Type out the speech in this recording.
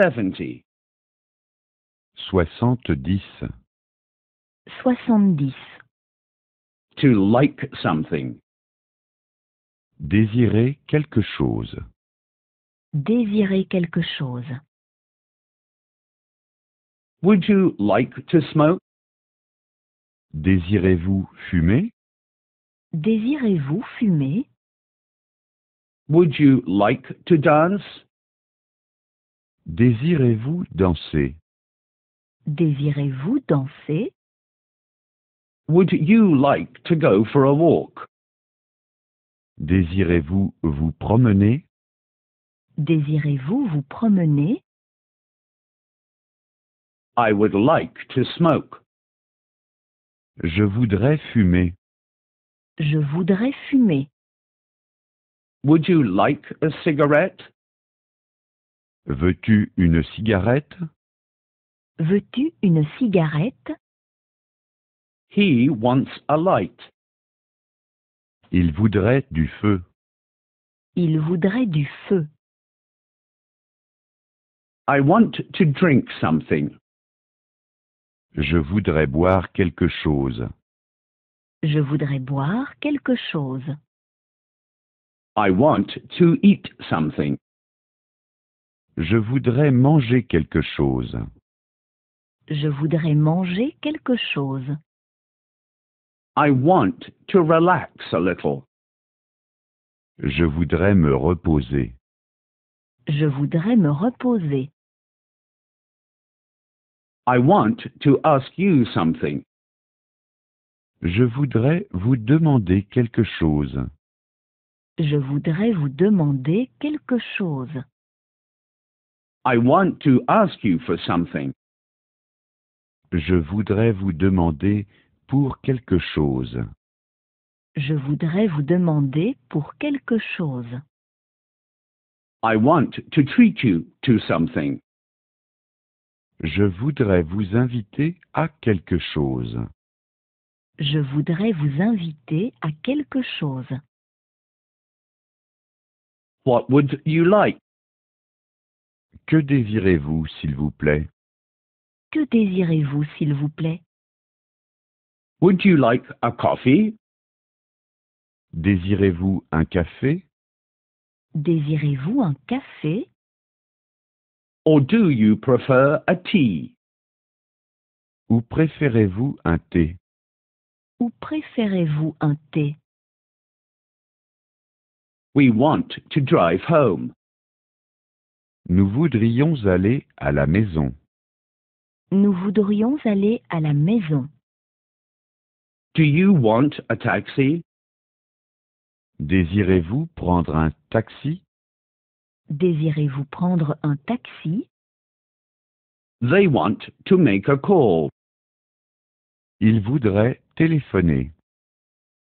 seventy. Soixante-dix. Soixante-dix. To like something. Désirer quelque chose. Désirer quelque chose. Would you like to smoke? Désirez-vous fumer? Désirez-vous fumer? Would you like to dance? Désirez-vous danser? Désirez-vous danser? Would you like to go for a walk? Désirez-vous vous promener? Désirez-vous vous promener? I would like to smoke. Je voudrais fumer. Je voudrais fumer. Would you like a cigarette? Veux-tu une cigarette? Veux-tu une cigarette? He wants a light. Il voudrait du feu. Il voudrait du feu. I want to drink something. Je voudrais boire quelque chose. Je voudrais boire quelque chose. I want to eat something. Je voudrais manger quelque chose. Je voudrais manger quelque chose. I want to relax a little. Je voudrais me reposer. Je voudrais me reposer. I want to ask you something. Je voudrais vous demander quelque chose. Je voudrais vous demander quelque chose. I want to ask you for something. Je voudrais vous demander pour quelque chose. Je voudrais vous demander pour quelque chose. I want to treat you to something. Je voudrais vous inviter à quelque chose. Je voudrais vous inviter à quelque chose. What would you like? Que désirez-vous, s'il vous plaît? Que désirez-vous, s'il vous plaît? Would you like a coffee? Désirez-vous un café? Désirez-vous un café? Or do you prefer a tea? Ou préférez-vous un thé? Ou préférez-vous un thé? We want to drive home. Nous voudrions aller à la maison. Nous voudrions aller à la maison. Do you want a taxi? Désirez-vous prendre un taxi? Désirez-vous prendre un taxi? They want to make a call. Ils voudraient téléphoner.